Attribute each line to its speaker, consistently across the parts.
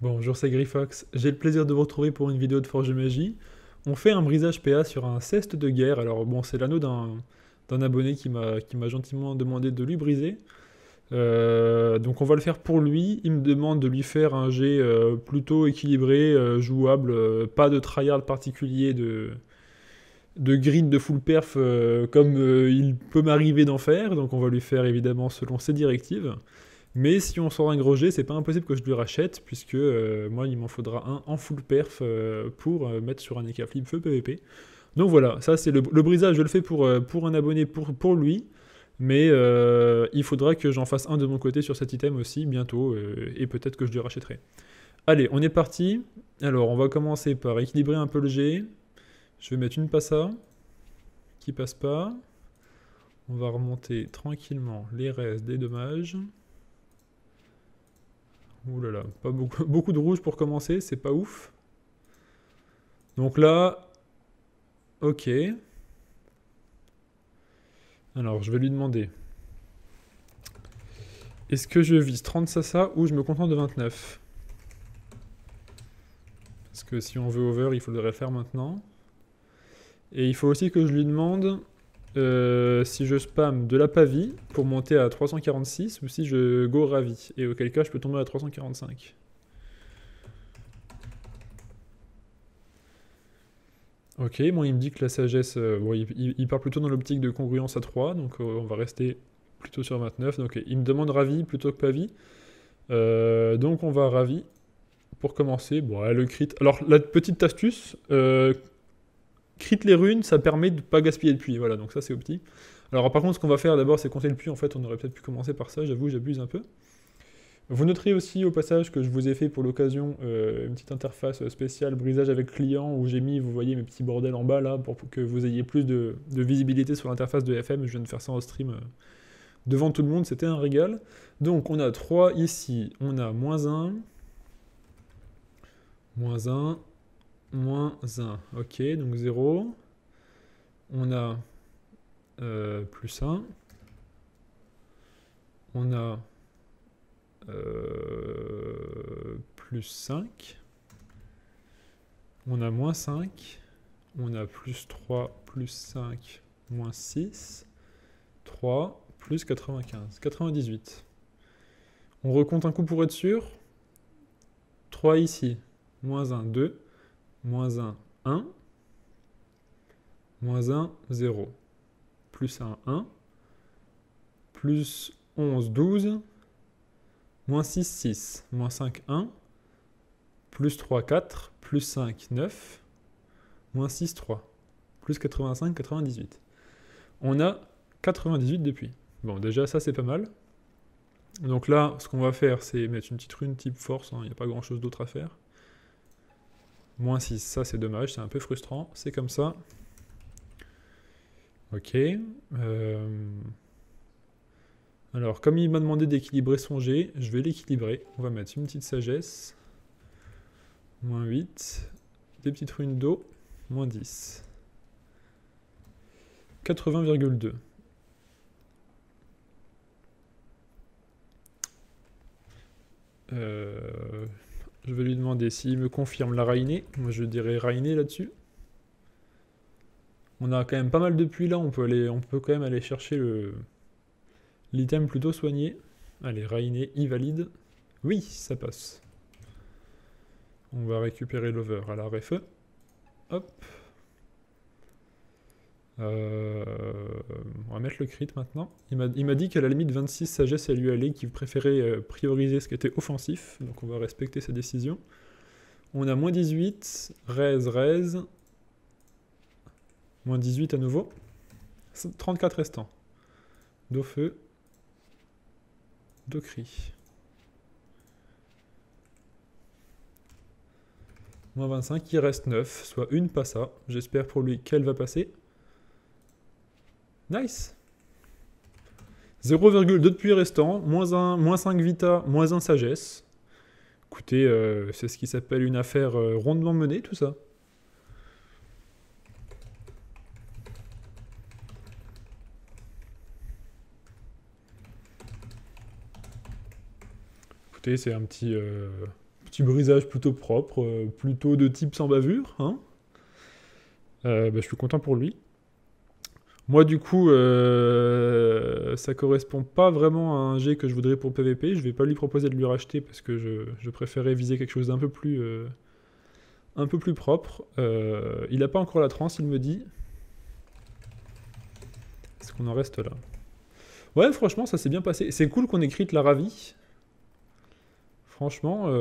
Speaker 1: Bonjour, c'est Grifox. J'ai le plaisir de vous retrouver pour une vidéo de Forge Magie. On fait un brisage PA sur un ceste de guerre. Alors bon, c'est l'anneau d'un abonné qui m'a gentiment demandé de lui briser. Euh, donc on va le faire pour lui. Il me demande de lui faire un jet euh, plutôt équilibré, euh, jouable, pas de tryhard particulier de, de grid de full perf comme il peut m'arriver d'en faire. Donc on va lui faire évidemment selon ses directives. Mais si on sort un gros jet, c'est pas impossible que je lui rachète, puisque euh, moi, il m'en faudra un en full perf euh, pour euh, mettre sur un Ekaflip Flip Feu PVP. Donc voilà, ça c'est le, brisage, je le fais pour, pour un abonné, pour, lui. Mais il faudra que j'en fasse un de mon côté sur cet item aussi bientôt, et peut-être que je lui rachèterai. Allez, on est parti. Alors, on va commencer par équilibrer un peu le jet. Je vais mettre une passa qui passe pas. On va remonter tranquillement les restes des dommages. Ouh là là, pas beaucoup, de rouge pour commencer, c'est pas ouf. Donc là, ok. Alors, je vais lui demander. Est-ce que je vise 30 Sasa ou je me contente de 29 Parce que si on veut over, il faudrait faire maintenant. Et il faut aussi que je lui demande euh, si je spam de la pavie pour monter à 346 ou si je go ravi et auquel cas je peux tomber à 345. Ok, moi il me dit que la sagesse, euh, il, part plutôt dans l'optique de congruence à 3, donc euh, on va rester plutôt sur 29, donc il me demande ravi plutôt que pavie, donc on va ravi pour commencer, bon, le crit. Alors, la petite astuce, crit les runes, ça permet de pas gaspiller de puits. Voilà, donc ça c'est optique. Alors par contre, ce qu'on va faire d'abord, c'est compter le puits. En fait, on aurait peut-être pu commencer par ça, j'avoue, j'abuse un peu. Vous noterez aussi au passage que je vous ai fait pour l'occasion euh, une petite interface spéciale brisage avec client où j'ai mis, vous voyez, mes petits bordels en bas là pour que vous ayez plus de, visibilité sur l'interface de FM. Je viens de faire ça en stream euh, devant tout le monde, c'était un régal. Donc on a 3 ici, on a moins 1, moins 1, moins 1. Ok, donc 0. Euh, euh, On a plus 1. On a plus 5. On a moins 5. On a plus 3, plus 5, moins 6. 3, plus 95. 98. On recompte un coup pour être sûr. 3 ici, moins 1, 2 moins 1, 1, moins 1, 0, plus 1, 1, plus 11, 12, moins 6, 6, moins 5, 1, plus 3, 4, plus 5, 9, moins 6, 3, plus 85, 98. On a 98 depuis. Bon, déjà, ça, c'est pas mal. Donc là, ce qu'on va faire, c'est mettre une petite rune type force, hein. il n'y a pas grand-chose d'autre à faire. Moins 6, ça c'est dommage, c'est un peu frustrant, c'est comme ça. Ok. Euh, alors, comme il m'a demandé d'équilibrer son G, je vais l'équilibrer. On va mettre une petite sagesse. Moins 8. Des petites runes d'eau. Moins 10. 80,2. Euh... Je vais lui demander s'il me confirme la rainée. Moi, je dirais rainée là-dessus. On a quand même pas mal de puits là. On peut, aller, on peut quand même aller chercher l'item plutôt soigné. Allez, Rainé, valide. Oui, ça passe. On va récupérer l'over à la feu. Hop. Euh, on va mettre le crit maintenant. Il m'a dit qu'à la limite 26 sagesse elle lui aller, qu'il préférait euh, prioriser ce qui était offensif, donc on va respecter sa décision. On a moins 18, raise, raise, moins 18 à nouveau, 34 restants. Deux feu deux cris. Moins 25, il reste 9, soit une passa. J'espère pour lui qu'elle va passer. Nice. 0,2 de puits restant, moins, 5 vita, moins 1 sagesse. Écoutez, euh, c'est ce qui s'appelle une affaire euh, rondement menée, tout ça. Écoutez, c'est un petit, euh, petit brisage plutôt propre, plutôt de type sans bavure. Hein bah, je suis content pour lui. Moi, du coup, euh, ça correspond pas vraiment à un jet que je voudrais pour PVP. Je vais pas lui proposer de lui racheter parce que je, préférais viser quelque chose d'un peu plus, euh, un peu plus propre. Euh, il n'a pas encore la transe, il me dit. Est-ce qu'on en reste là Ouais, franchement, ça s'est bien passé. C'est cool qu'on écrite la ravie. Franchement,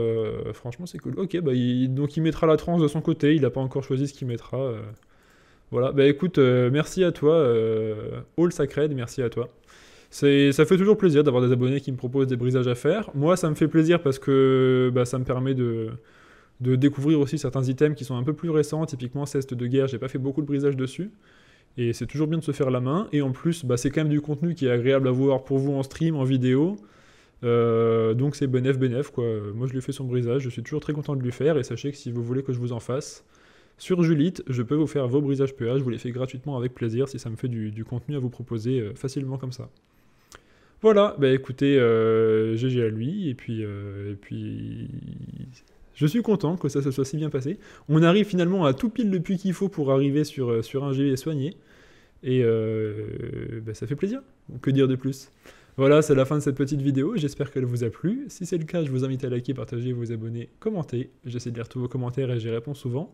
Speaker 1: franchement, c'est cool. Ok, bah, il, donc il mettra la transe de son côté. Il n'a pas encore choisi ce qu'il mettra. Voilà, bah écoute, euh, merci à toi, euh, All Sacred, merci à toi. ça fait toujours plaisir d'avoir des abonnés qui me proposent des brisages à faire. Moi, ça me fait plaisir parce que bah, ça me permet de, découvrir aussi certains items qui sont un peu plus récents. Typiquement, ceste de guerre, j'ai pas fait beaucoup de brisages dessus. Et c'est toujours bien de se faire la main. Et en plus, bah, c'est quand même du contenu qui est agréable à voir pour vous en stream, en vidéo. Euh, donc c'est bénéf, bénéf, quoi. Moi, je lui fais son brisage, je suis toujours très content de lui faire. Et sachez que si vous voulez que je vous en fasse, sur Julite, je peux vous faire vos brisages PA, je vous les fais gratuitement avec plaisir si ça me fait du, contenu à vous proposer euh, facilement comme ça. Voilà, bah écoutez, GG euh, à lui, et puis, euh, puis je suis content que ça se soit si bien passé. On arrive finalement à tout pile le puits qu'il faut pour arriver sur, sur un GV soigné, et bah ça fait plaisir, que dire de plus voilà, c'est la fin de cette petite vidéo, j'espère qu'elle vous a plu. Si c'est le cas, je vous invite à liker, partager, vous abonner, commenter. J'essaie de lire tous vos commentaires et j'y réponds souvent.